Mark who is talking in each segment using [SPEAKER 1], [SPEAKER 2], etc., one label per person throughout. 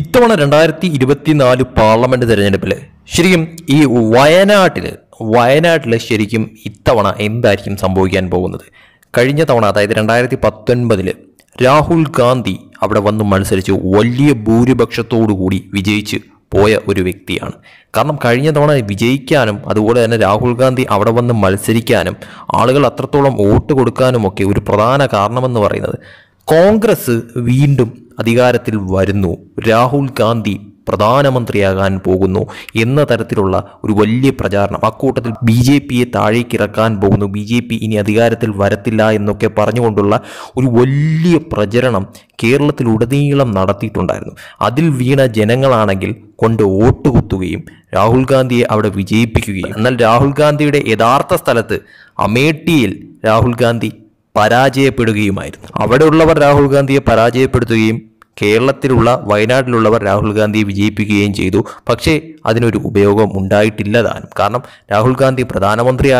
[SPEAKER 1] ഇത്തവണ രണ്ടായിരത്തി ഇരുപത്തിനാല് പാർലമെന്റ് തെരഞ്ഞെടുപ്പിൽ ശരിക്കും ഈ വയനാട്ടിൽ വയനാട്ടിൽ ശരിക്കും ഇത്തവണ എന്തായിരിക്കും സംഭവിക്കാൻ പോകുന്നത് കഴിഞ്ഞ തവണ അതായത് രണ്ടായിരത്തി പത്തൊൻപതിൽ രാഹുൽ ഗാന്ധി അവിടെ വന്ന് മത്സരിച്ച് വലിയ ഭൂരിപക്ഷത്തോടു കൂടി വിജയിച്ച് പോയ ഒരു വ്യക്തിയാണ് കാരണം കഴിഞ്ഞ തവണ വിജയിക്കാനും അതുപോലെ തന്നെ രാഹുൽ ഗാന്ധി അവിടെ വന്ന് മത്സരിക്കാനും ആളുകൾ അത്രത്തോളം വോട്ട് കൊടുക്കാനുമൊക്കെ ഒരു പ്രധാന കാരണമെന്ന് പറയുന്നത് കോൺഗ്രസ് വീണ്ടും അധികാരത്തിൽ വരുന്നു രാഹുൽ ഗാന്ധി പ്രധാനമന്ത്രിയാകാൻ പോകുന്നു എന്ന തരത്തിലുള്ള ഒരു വലിയ പ്രചാരണം അക്കൂട്ടത്തിൽ ബി ജെ പിയെ താഴേക്കിറക്കാൻ പോകുന്നു ബി ജെ പി ഇനി അധികാരത്തിൽ വരത്തില്ല എന്നൊക്കെ പറഞ്ഞുകൊണ്ടുള്ള ഒരു വലിയ പ്രചരണം കേരളത്തിലുടനീളം നടത്തിയിട്ടുണ്ടായിരുന്നു അതിൽ വീണ ജനങ്ങളാണെങ്കിൽ കൊണ്ട് വോട്ട് കുത്തുകയും രാഹുൽ ഗാന്ധിയെ അവിടെ വിജയിപ്പിക്കുകയും എന്നാൽ രാഹുൽ ഗാന്ധിയുടെ യഥാർത്ഥ സ്ഥലത്ത് അമേഠിയിൽ രാഹുൽ ഗാന്ധി പരാജയപ്പെടുകയുമായിരുന്നു അവിടെയുള്ളവർ രാഹുൽ ഗാന്ധിയെ പരാജയപ്പെടുത്തുകയും കേരളത്തിലുള്ള വയനാട്ടിലുള്ളവർ രാഹുൽ ഗാന്ധിയെ വിജയിപ്പിക്കുകയും ചെയ്തു പക്ഷേ അതിനൊരു ഉപയോഗം ഉണ്ടായിട്ടില്ല താനും കാരണം രാഹുൽ ഗാന്ധി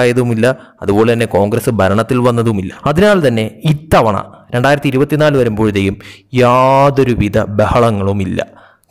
[SPEAKER 1] ആയതുമില്ല അതുപോലെ തന്നെ കോൺഗ്രസ് ഭരണത്തിൽ വന്നതുമില്ല അതിനാൽ തന്നെ ഇത്തവണ രണ്ടായിരത്തി ഇരുപത്തിനാല് വരുമ്പോഴത്തേക്കും യാതൊരുവിധ ബഹളങ്ങളുമില്ല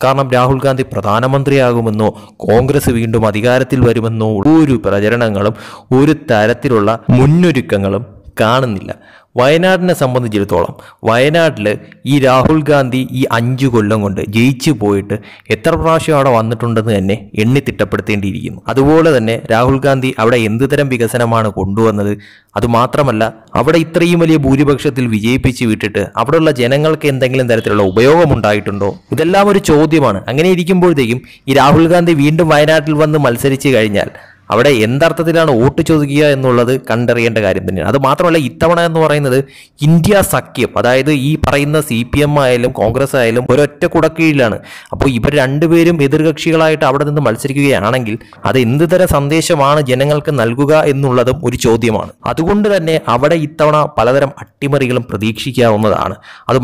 [SPEAKER 1] കാരണം രാഹുൽ ഗാന്ധി പ്രധാനമന്ത്രിയാകുമെന്നോ കോൺഗ്രസ് വീണ്ടും അധികാരത്തിൽ വരുമെന്നോ ഒരു പ്രചരണങ്ങളും ഒരു തരത്തിലുള്ള മുന്നൊരുക്കങ്ങളും കാണുന്നില്ല വയനാടിനെ സംബന്ധിച്ചിടത്തോളം വയനാട്ടിൽ ഈ രാഹുൽ ഗാന്ധി ഈ അഞ്ചു കൊല്ലം കൊണ്ട് ജയിച്ചു പോയിട്ട് എത്ര പ്രാവശ്യം അവിടെ വന്നിട്ടുണ്ടെന്ന് തന്നെ എണ്ണി തിട്ടപ്പെടുത്തേണ്ടിയിരിക്കുന്നു അതുപോലെ തന്നെ രാഹുൽ ഗാന്ധി അവിടെ എന്ത് തരം വികസനമാണ് കൊണ്ടുവന്നത് അതുമാത്രമല്ല അവിടെ ഇത്രയും വലിയ ഭൂരിപക്ഷത്തിൽ വിജയിപ്പിച്ച് വിട്ടിട്ട് അവിടെയുള്ള ജനങ്ങൾക്ക് എന്തെങ്കിലും തരത്തിലുള്ള ഉപയോഗമുണ്ടായിട്ടുണ്ടോ ഇതെല്ലാം ഒരു ചോദ്യമാണ് അങ്ങനെ ഇരിക്കുമ്പോഴത്തേക്കും ഈ രാഹുൽ ഗാന്ധി വീണ്ടും വയനാട്ടിൽ വന്ന് മത്സരിച്ചു കഴിഞ്ഞാൽ അവിടെ എന്തർത്ഥത്തിലാണ് വോട്ട് ചോദിക്കുക എന്നുള്ളത് കണ്ടറിയേണ്ട കാര്യം തന്നെയാണ് അത് മാത്രമല്ല ഇത്തവണ എന്ന് പറയുന്നത് ഇന്ത്യ സഖ്യം അതായത് ഈ പറയുന്ന സി പി എം ആയാലും കോൺഗ്രസ് ആയാലും ഒരൊറ്റ കുടക്കീഴിലാണ് അപ്പോൾ ഇവർ രണ്ടുപേരും എതിർകക്ഷികളായിട്ട് അവിടെ നിന്ന് മത്സരിക്കുകയാണെങ്കിൽ അത് എന്ത് തരം സന്ദേശമാണ് ജനങ്ങൾക്ക് നൽകുക എന്നുള്ളതും ഒരു ചോദ്യമാണ് അതുകൊണ്ട് തന്നെ അവിടെ ഇത്തവണ പലതരം അട്ടിമറികളും പ്രതീക്ഷിക്കാവുന്നതാണ്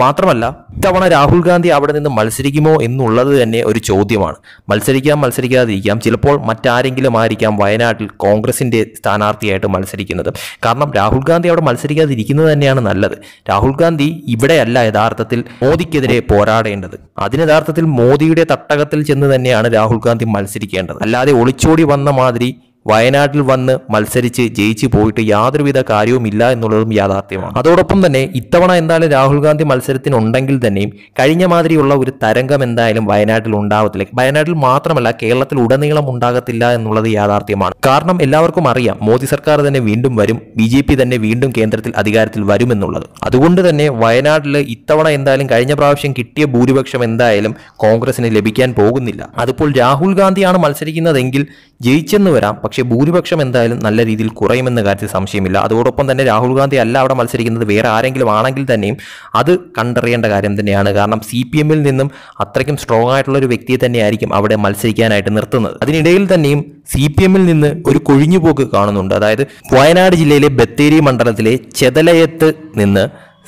[SPEAKER 1] മാത്രമല്ല ഇത്തവണ രാഹുൽ ഗാന്ധി അവിടെ നിന്ന് മത്സരിക്കുമോ എന്നുള്ളത് തന്നെ ഒരു ചോദ്യമാണ് മത്സരിക്കാം മത്സരിക്കാതിരിക്കാം ചിലപ്പോൾ മറ്റാരെങ്കിലും ആയിരിക്കാം വയ വയനാട്ടിൽ കോൺഗ്രസിൻ്റെ സ്ഥാനാർത്ഥിയായിട്ട് മത്സരിക്കുന്നത് കാരണം രാഹുൽ ഗാന്ധി അവിടെ മത്സരിക്കാതിരിക്കുന്നത് തന്നെയാണ് നല്ലത് രാഹുൽ ഗാന്ധി ഇവിടെയല്ല യഥാർത്ഥത്തിൽ മോദിക്കെതിരെ പോരാടേണ്ടത് അതിന് യഥാർത്ഥത്തിൽ മോദിയുടെ തട്ടകത്തിൽ ചെന്ന് തന്നെയാണ് രാഹുൽ ഗാന്ധി മത്സരിക്കേണ്ടത് അല്ലാതെ ഒളിച്ചോടി വന്ന മാതിരി വയനാട്ടിൽ വന്ന് മത്സരിച്ച് ജയിച്ച് പോയിട്ട് യാതൊരുവിധ കാര്യവുമില്ല എന്നുള്ളതും യാഥാർത്ഥ്യമാണ് അതോടൊപ്പം തന്നെ ഇത്തവണ എന്തായാലും രാഹുൽ ഗാന്ധി മത്സരത്തിനുണ്ടെങ്കിൽ തന്നെയും കഴിഞ്ഞ മാതിരിയുള്ള ഒരു തരംഗം എന്തായാലും വയനാട്ടിൽ ഉണ്ടാകത്തില്ല വയനാട്ടിൽ മാത്രമല്ല കേരളത്തിൽ ഉടനീളം ഉണ്ടാകത്തില്ല എന്നുള്ളത് യാഥാർത്ഥ്യമാണ് കാരണം എല്ലാവർക്കും അറിയാം മോദി സർക്കാർ തന്നെ വീണ്ടും വരും ബി ജെ പി തന്നെ വീണ്ടും കേന്ദ്രത്തിൽ അധികാരത്തിൽ വരുമെന്നുള്ളത് അതുകൊണ്ട് തന്നെ വയനാട്ടിൽ ഇത്തവണ എന്തായാലും കഴിഞ്ഞ പ്രാവശ്യം കിട്ടിയ ഭൂരിപക്ഷം എന്തായാലും കോൺഗ്രസിന് ലഭിക്കാൻ പോകുന്നില്ല അതിപ്പോൾ രാഹുൽ ഗാന്ധിയാണ് മത്സരിക്കുന്നതെങ്കിൽ ജയിച്ചെന്ന് വരാം പക്ഷേ ഭൂരിപക്ഷം എന്തായാലും നല്ല രീതിയിൽ കുറയുമെന്ന കാര്യത്തിൽ സംശയമില്ല അതോടൊപ്പം തന്നെ രാഹുൽ ഗാന്ധി അല്ല അവിടെ മത്സരിക്കുന്നത് വേറെ ആരെങ്കിലും ആണെങ്കിൽ തന്നെയും അത് കണ്ടറിയേണ്ട കാര്യം തന്നെയാണ് കാരണം സി പി എമ്മിൽ നിന്നും അത്രയ്ക്കും സ്ട്രോങ് ആയിട്ടുള്ള ഒരു വ്യക്തിയെ തന്നെയായിരിക്കും അവിടെ മത്സരിക്കാനായിട്ട് നിർത്തുന്നത് അതിനിടയിൽ തന്നെയും സി പി എമ്മിൽ നിന്ന് ഒരു കൊഴിഞ്ഞുപോക്ക് കാണുന്നുണ്ട് അതായത് വയനാട് ജില്ലയിലെ ബത്തേരി മണ്ഡലത്തിലെ ചെതലയത്ത് നിന്ന്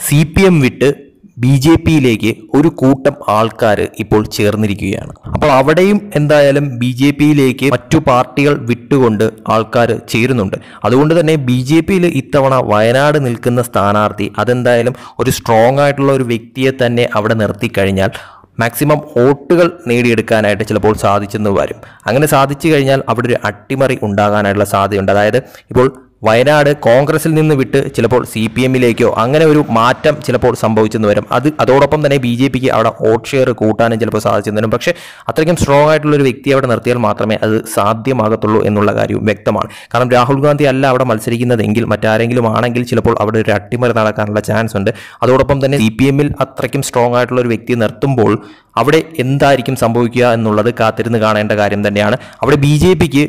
[SPEAKER 1] സി പി എം വിട്ട് ബി ജെ പിയിലേക്ക് ഒരു കൂട്ടം ആൾക്കാർ ഇപ്പോൾ ചേർന്നിരിക്കുകയാണ് അപ്പോൾ അവിടെയും എന്തായാലും ബി ജെ പിയിലേക്ക് മറ്റു പാർട്ടികൾ വിട്ടുകൊണ്ട് ആൾക്കാർ ചേരുന്നുണ്ട് അതുകൊണ്ട് തന്നെ ബി ജെ പിയിൽ ഇത്തവണ വയനാട് നിൽക്കുന്ന സ്ഥാനാർത്ഥി അതെന്തായാലും ഒരു സ്ട്രോങ് ആയിട്ടുള്ള ഒരു വ്യക്തിയെ തന്നെ അവിടെ നിർത്തി കഴിഞ്ഞാൽ മാക്സിമം വോട്ടുകൾ നേടിയെടുക്കാനായിട്ട് ചിലപ്പോൾ സാധിച്ചെന്ന് വരും അങ്ങനെ സാധിച്ചു കഴിഞ്ഞാൽ അവിടെ ഒരു അട്ടിമറി ഉണ്ടാകാനായിട്ടുള്ള സാധ്യതയുണ്ട് അതായത് ഇപ്പോൾ വയനാട് കോൺഗ്രസിൽ നിന്ന് വിട്ട് ചിലപ്പോൾ സി പി എമ്മിലേക്കോ അങ്ങനെ ഒരു മാറ്റം ചിലപ്പോൾ സംഭവിച്ചെന്ന് വരും അത് അതോടൊപ്പം തന്നെ ബി ജെ പിക്ക് അവിടെ വോട്ട് ഷെയർ കൂട്ടാനും ചിലപ്പോൾ സാധിച്ചെന്ന് വരും പക്ഷേ അത്രയ്ക്കും സ്ട്രോങ് ആയിട്ടുള്ള ഒരു വ്യക്തി അവിടെ നിർത്തിയാൽ മാത്രമേ അത് സാധ്യമാകത്തുള്ളൂ എന്നുള്ള കാര്യവും വ്യക്തമാണ് കാരണം രാഹുൽ ഗാന്ധി അല്ല അവിടെ മത്സരിക്കുന്നതെങ്കിൽ മറ്റാരെങ്കിലും ആണെങ്കിൽ ചിലപ്പോൾ അവിടെ ഒരു അട്ടിമറി നടക്കാനുള്ള ചാൻസ് ഉണ്ട് അതോടൊപ്പം തന്നെ സി പി എമ്മിൽ അത്രയ്ക്കും സ്ട്രോങ് ആയിട്ടുള്ള ഒരു വ്യക്തി നിർത്തുമ്പോൾ അവിടെ എന്തായിരിക്കും സംഭവിക്കുക എന്നുള്ളത് കാത്തിരുന്ന് കാണേണ്ട കാര്യം തന്നെയാണ് അവിടെ ബി ജെ പിക്ക്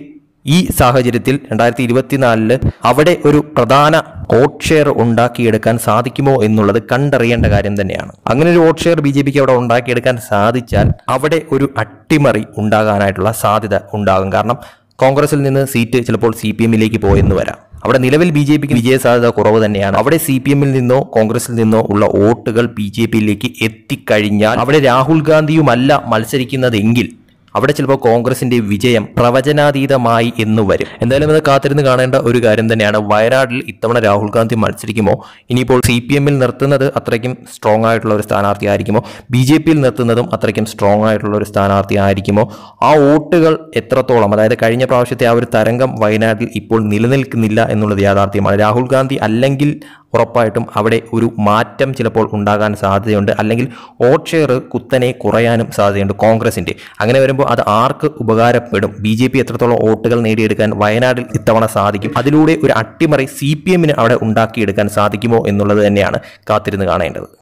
[SPEAKER 1] ഈ സാഹചര്യത്തിൽ രണ്ടായിരത്തി ഇരുപത്തിനാലില് അവിടെ ഒരു പ്രധാന വോട്ട് ഷെയർ ഉണ്ടാക്കിയെടുക്കാൻ സാധിക്കുമോ എന്നുള്ളത് കണ്ടറിയേണ്ട കാര്യം തന്നെയാണ് അങ്ങനെ ഒരു വോട്ട് ഷെയർ ബി ജെ പിക്ക് അവിടെ ഉണ്ടാക്കിയെടുക്കാൻ സാധിച്ചാൽ അവിടെ ഒരു അട്ടിമറി ഉണ്ടാകാനായിട്ടുള്ള സാധ്യത ഉണ്ടാകും കാരണം കോൺഗ്രസിൽ നിന്ന് സീറ്റ് ചിലപ്പോൾ സി പി എമ്മിലേക്ക് പോയെന്ന് വരാം അവിടെ നിലവിൽ ബി ജെ പിക്ക് വിജയ സാധ്യത കുറവ് തന്നെയാണ് അവിടെ സി പി എമ്മിൽ നിന്നോ കോൺഗ്രസിൽ നിന്നോ ഉള്ള വോട്ടുകൾ ബി ജെ പിയിലേക്ക് എത്തിക്കഴിഞ്ഞാൽ അവിടെ രാഹുൽ ഗാന്ധിയുമല്ല മത്സരിക്കുന്നതെങ്കിൽ അവിടെ ചിലപ്പോൾ കോൺഗ്രസിന്റെ വിജയം പ്രവചനാതീതമായി എന്ന് വരും എന്തായാലും അത് കാത്തിരുന്ന് കാണേണ്ട ഒരു കാര്യം തന്നെയാണ് വയനാട്ടിൽ ഇത്തവണ രാഹുൽ ഗാന്ധി മത്സരിക്കുമോ ഇനിയിപ്പോൾ സി പി എമ്മിൽ നിർത്തുന്നത് അത്രയ്ക്കും സ്ട്രോങ് ആയിട്ടുള്ള ഒരു സ്ഥാനാർത്ഥി ആയിരിക്കുമോ ബി ജെ പിയിൽ നിർത്തുന്നതും അത്രയ്ക്കും സ്ട്രോങ് ആയിട്ടുള്ള ഒരു സ്ഥാനാർത്ഥി ആയിരിക്കുമോ ആ വോട്ടുകൾ എത്രത്തോളം അതായത് കഴിഞ്ഞ പ്രാവശ്യത്തെ ആ ഒരു തരംഗം വയനാട്ടിൽ ഇപ്പോൾ നിലനിൽക്കുന്നില്ല എന്നുള്ളത് യാഥാർത്ഥ്യമാണ് രാഹുൽ ഗാന്ധി അല്ലെങ്കിൽ ഉറപ്പായിട്ടും അവിടെ ഒരു മാറ്റം ചിലപ്പോൾ ഉണ്ടാകാൻ സാധ്യതയുണ്ട് അല്ലെങ്കിൽ വോട്ട് ഷെയർ കുത്തനെ കുറയാനും സാധ്യതയുണ്ട് കോൺഗ്രസിൻ്റെ അങ്ങനെ വരുമ്പോൾ അത് ആർക്ക് ഉപകാരപ്പെടും ബി ജെ പി എത്രത്തോളം വോട്ടുകൾ നേടിയെടുക്കാൻ വയനാടിൽ ഇത്തവണ സാധിക്കും അതിലൂടെ ഒരു അട്ടിമറി സി പി എമ്മിന് അവിടെ ഉണ്ടാക്കിയെടുക്കാൻ സാധിക്കുമോ എന്നുള്ളത് തന്നെയാണ് കാത്തിരുന്ന് കാണേണ്ടത്